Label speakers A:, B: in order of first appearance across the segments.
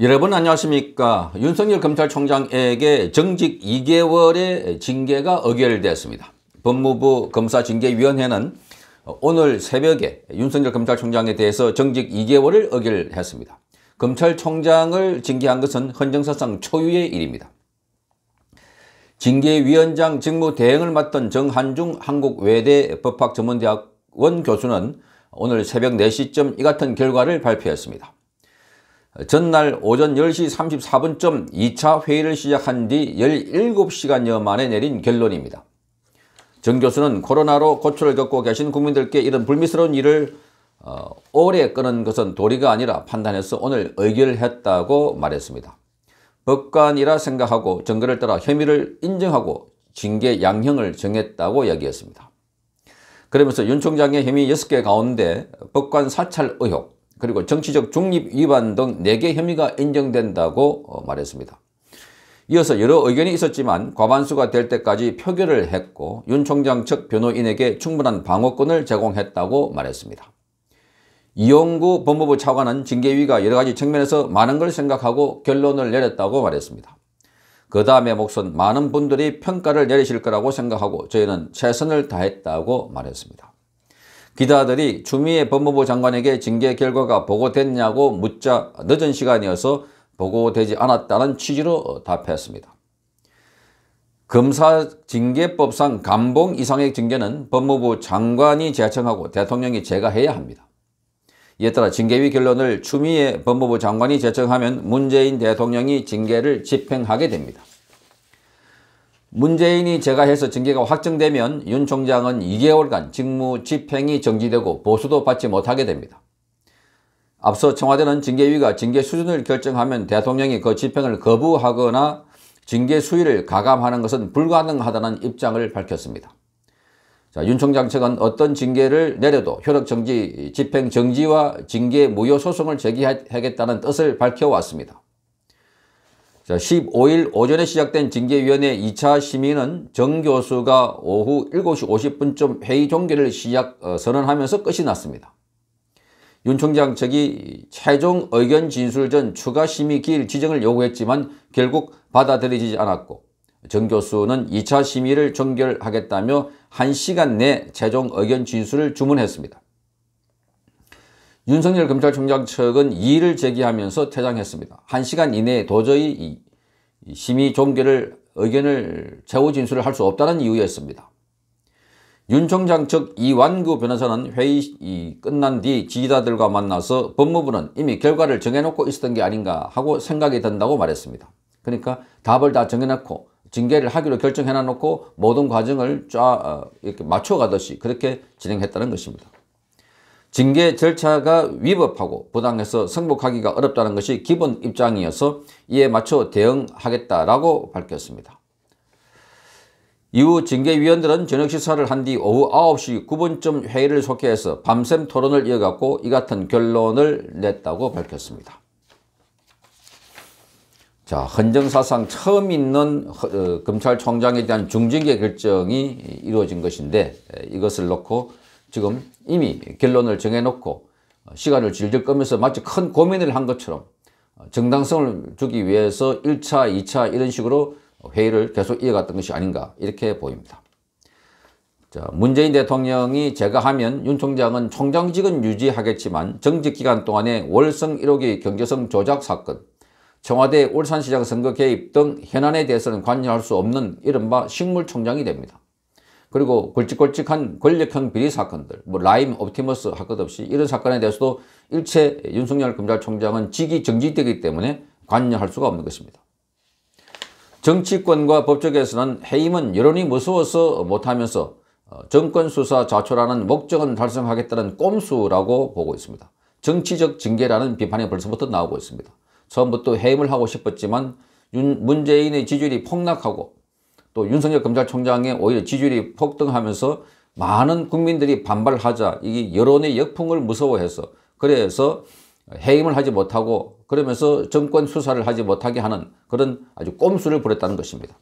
A: 여러분 안녕하십니까 윤석열 검찰총장에게 정직 2개월의 징계가 의결되었습니다 법무부 검사징계위원회는 오늘 새벽에 윤석열 검찰총장에 대해서 정직 2개월을 의결했습니다 검찰총장을 징계한 것은 헌정사상 초유의 일입니다 징계위원장 직무대행을 맡던 정한중 한국외대 법학전문대학원 교수는 오늘 새벽 4시쯤 이 같은 결과를 발표했습니다 전날 오전 10시 34분쯤 2차 회의를 시작한 뒤 17시간여 만에 내린 결론입니다. 정 교수는 코로나로 고초를 겪고 계신 국민들께 이런 불미스러운 일을 어, 오래 끄는 것은 도리가 아니라 판단해서 오늘 의결했다고 말했습니다. 법관이라 생각하고 정거를 따라 혐의를 인정하고 징계 양형을 정했다고 이야기했습니다. 그러면서 윤 총장의 혐의 6개 가운데 법관 사찰 의혹, 그리고 정치적 중립 위반 등 4개 혐의가 인정된다고 어, 말했습니다. 이어서 여러 의견이 있었지만 과반수가 될 때까지 표결을 했고 윤 총장 측 변호인에게 충분한 방어권을 제공했다고 말했습니다. 이용구 법무부 차관은 징계위가 여러 가지 측면에서 많은 걸 생각하고 결론을 내렸다고 말했습니다. 그 다음에 목선 많은 분들이 평가를 내리실 거라고 생각하고 저희는 최선을 다했다고 말했습니다. 기자들이 추미애 법무부 장관에게 징계 결과가 보고됐냐고 묻자 늦은 시간이어서 보고되지 않았다는 취지로 답했습니다. 검사징계법상 감봉 이상의 징계는 법무부 장관이 제청하고 대통령이 제거해야 합니다. 이에 따라 징계위 결론을 추미애 법무부 장관이 제청하면 문재인 대통령이 징계를 집행하게 됩니다. 문재인이 제가해서 징계가 확정되면 윤 총장은 2개월간 직무 집행이 정지되고 보수도 받지 못하게 됩니다. 앞서 청와대는 징계위가 징계 수준을 결정하면 대통령이 그 집행을 거부하거나 징계 수위를 가감하는 것은 불가능하다는 입장을 밝혔습니다. 자, 윤 총장 측은 어떤 징계를 내려도 효력정지, 집행정지와 징계 무효 소송을 제기하겠다는 뜻을 밝혀왔습니다. 자, 15일 오전에 시작된 징계위원회 2차 심의는 정 교수가 오후 7시 50분쯤 회의 종결을 시작 어, 선언하면서 끝이 났습니다. 윤 총장 측이 최종 의견 진술 전 추가 심의 기일 지정을 요구했지만 결국 받아들이지 않았고 정 교수는 2차 심의를 종결하겠다며 1시간 내 최종 의견 진술을 주문했습니다. 윤석열 검찰총장 측은 이의를 제기하면서 퇴장했습니다. 1시간 이내에 도저히 이 심의 종결을 의견을 재호 진술을 할 수 없다는 이유였습니다. 윤 총장 측 이완구 변호사는 회의 끝난 뒤 지지자들과 만나서 법무부는 이미 결과를 정해놓고 있었던 게 아닌가 하고 생각이 든다고 말했습니다. 그러니까 답을 다 정해놓고 징계를 하기로 결정해놔놓고 모든 과정을 쫙 어, 이렇게 맞춰가듯이 그렇게 진행했다는 것입니다. 징계 절차가 위법하고 부당해서 승복하기가 어렵다는 것이 기본 입장이어서 이에 맞춰 대응하겠다라고 밝혔습니다. 이후 징계위원들은 저녁시사를 한 뒤 오후 9시 9분쯤 회의를 속해해서 밤샘 토론을 이어갔고 이 같은 결론을 냈다고 밝혔습니다. 자, 헌정사상 처음 있는 어, 검찰총장에 대한 중징계 결정이 이루어진 것인데 이것을 놓고 지금 이미 결론을 정해놓고 어, 시간을 질질 끄면서 마치 큰 고민을 한 것처럼 어, 정당성을 주기 위해서 1차, 2차 이런 식으로 회의를 계속 이어갔던 것이 아닌가 이렇게 보입니다. 자, 문재인 대통령이 제가하면 윤 총장은 총장직은 유지하겠지만 정직 기간 동안에 월성 1호기 경제성 조작 사건, 청와대 울산시장 선거 개입 등 현안에 대해서는 관여할 수 없는 이른바 식물총장이 됩니다. 그리고 굵직굵직한 권력형 비리 사건들, 뭐 라임, 옵티머스 할 것 없이 이런 사건에 대해서도 일체 윤석열 검찰총장은 직위 정지되기 때문에 관여할 수가 없는 것입니다. 정치권과 법조에서는 해임은 여론이 무서워서 못하면서 어, 정권 수사 자초라는 목적은 달성하겠다는 꼼수라고 보고 있습니다. 정치적 징계라는 비판이 벌써부터 나오고 있습니다. 처음부터 해임을 하고 싶었지만 문재인의 지지율이 폭락하고 또 윤석열 검찰총장의 오히려 지지율이 폭등하면서 많은 국민들이 반발하자 이 여론의 역풍을 무서워해서 그래서 해임을 하지 못하고 그러면서 정권 수사를 하지 못하게 하는 그런 아주 꼼수를 부렸다는 것입니다.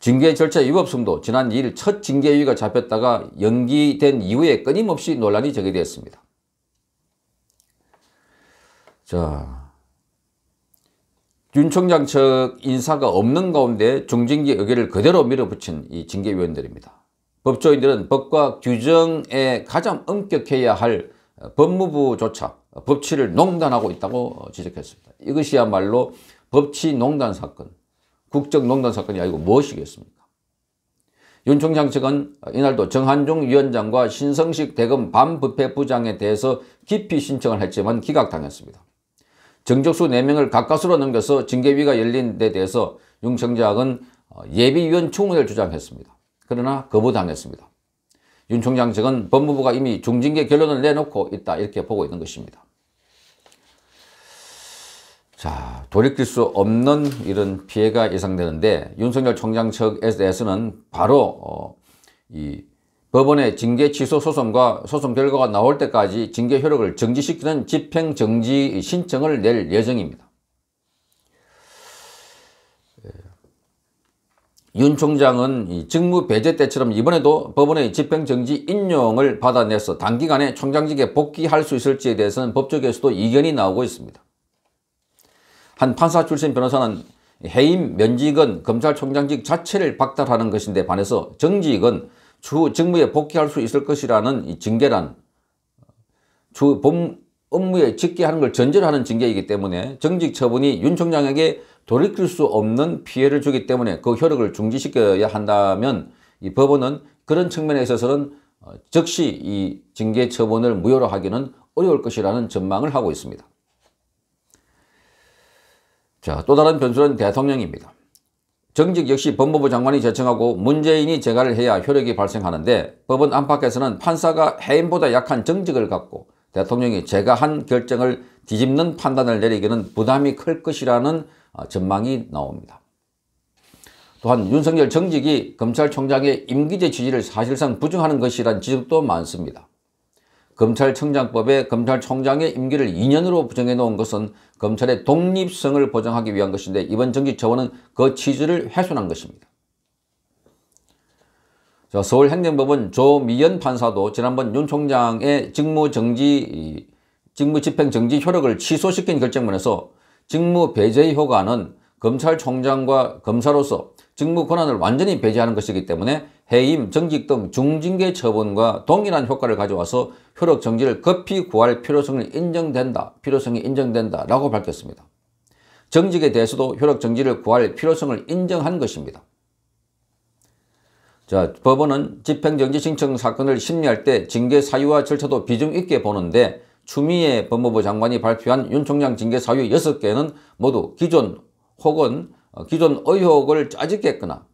A: 징계 절차 위법성도 지난 2일 첫 징계위가 잡혔다가 연기된 이후에 끊임없이 논란이 제기되었습니다. 자, 윤 총장 측 인사가 없는 가운데 중징계 의결을 그대로 밀어붙인 이 징계위원들입니다. 법조인들은 법과 규정에 가장 엄격해야 할 어, 법무부조차 법치를 농단하고 있다고 지적했습니다. 이것이야말로 법치 농단 사건, 국정 농단 사건이 아니고 무엇이겠습니까? 윤 총장 측은 이날도 정한종 위원장과 신성식 대검 반부패 부장에 대해서 기피 신청을 했지만 기각당했습니다. 정적수 4명을 가까스로 넘겨서 징계위가 열린 데 대해서 윤청장은 어, 예비위원 총회를 주장했습니다. 그러나 거부당했습니다. 윤 총장 측은 법무부가 이미 중징계 결론을 내놓고 있다 이렇게 보고 있는 것입니다. 자 돌이킬 수 없는 이런 피해가 예상되는데 윤석열 총장 측에서는 대해 바로 어, 이 법원의 징계 취소 소송과 소송 결과가 나올 때까지 징계 효력을 정지시키는 집행정지 신청을 낼 예정입니다. 예. 윤 총장은 직무 배제 때처럼 이번에도 법원의 집행정지 인용을 받아내서 단기간에 총장직에 복귀할 수 있을지에 대해서는 법조계에서도 이견이 나오고 있습니다. 한 판사 출신 변호사는 해임 면직은 검찰총장직 자체를 박탈하는 것인데 반해서 정직은 주 직무에 복귀할 수 있을 것이라는 이 징계란 주 본 업무에 직계하는 걸 전제로 하는 징계이기 때문에 정직 처분이 윤 총장에게 돌이킬 수 없는 피해를 주기 때문에 그 효력을 중지시켜야 한다면 이 법원은 그런 측면에 있어서는 어, 즉시 이 징계 처분을 무효로 하기는 어려울 것이라는 전망을 하고 있습니다. 자, 또 다른 변수는 대통령입니다. 정직 역시 법무부 장관이 제청하고 문재인이 재가를 해야 효력이 발생하는데 법원 안팎에서는 판사가 해임보다 약한 정직을 갖고 대통령이 제가한 결정을 뒤집는 판단을 내리기는 부담이 클 것이라는 어, 전망이 나옵니다. 또한 윤석열 정직이 검찰총장의 임기제 취지를 사실상 부정하는 것이란 지적도 많습니다. 검찰청장법에 검찰총장의 임기를 2년으로 부정해 놓은 것은 검찰의 독립성을 보장하기 위한 것인데 이번 정기처분은 그 취지를 훼손한 것입니다. 자, 서울행정법은 조미연 판사도 지난번 윤 총장의 직무정지, 직무집행정지 효력을 취소시킨 결정문에서 직무배제 효과는 검찰총장과 검사로서 직무 권한을 완전히 배제하는 것이기 때문에 해임, 정직 등 중징계 처분과 동일한 효과를 가져와서 효력 정지를 급히 구할 필요성이 인정된다, 필요성이 인정된다 라고 밝혔습니다. 정직에 대해서도 효력 정지를 구할 필요성을 인정한 것입니다. 자, 법원은 집행정지 신청 사건을 심리할 때 징계 사유와 절차도 비중 있게 보는데 추미애 법무부 장관이 발표한 윤 총장 징계 사유 6개는 모두 기존 혹은 어, 기존 의혹을 짜집겠거나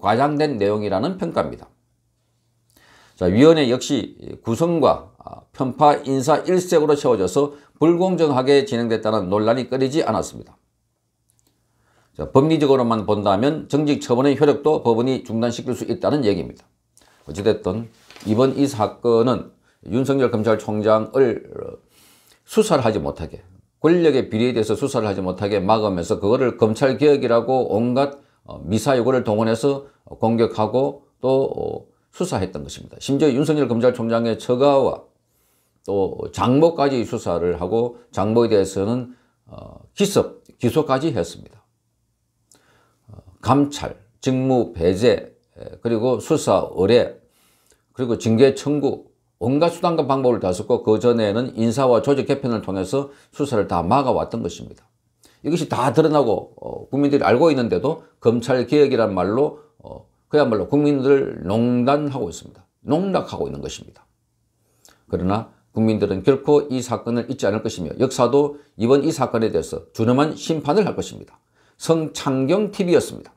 A: 과장된 내용이라는 평가입니다. 자, 위원회 역시 구성과 아, 편파 인사 일색으로 채워져서 불공정하게 진행됐다는 논란이 끊이지 않았습니다. 자, 법리적으로만 본다면 정직 처분의 효력도 법원이 중단시킬 수 있다는 얘기입니다. 어찌됐든 이번 이 사건은 윤석열 검찰총장을 어, 수사를 하지 못하게 권력의 비리에 대해서 수사를 하지 못하게 막으면서 그거를 검찰개혁이라고 온갖 어, 미사요구를 동원해서 공격하고 또 어, 수사했던 것입니다. 심지어 윤석열 검찰총장의 처가와 또 장모까지 수사를 하고 장모에 대해서는 어, 기습, 기소까지 했습니다. 감찰, 직무 배제, 그리고 수사 의뢰, 그리고 징계 청구, 온갖 수단과 방법을 다 썼고 그 전에는 인사와 조직 개편을 통해서 수사를 다 막아왔던 것입니다. 이것이 다 드러나고 어, 국민들이 알고 있는데도 검찰개혁이란 말로 어, 그야말로 국민들을 농단하고 있습니다. 농락하고 있는 것입니다. 그러나 국민들은 결코 이 사건을 잊지 않을 것이며 역사도 이번 이 사건에 대해서 준엄한 심판을 할 것입니다. 성창경TV였습니다.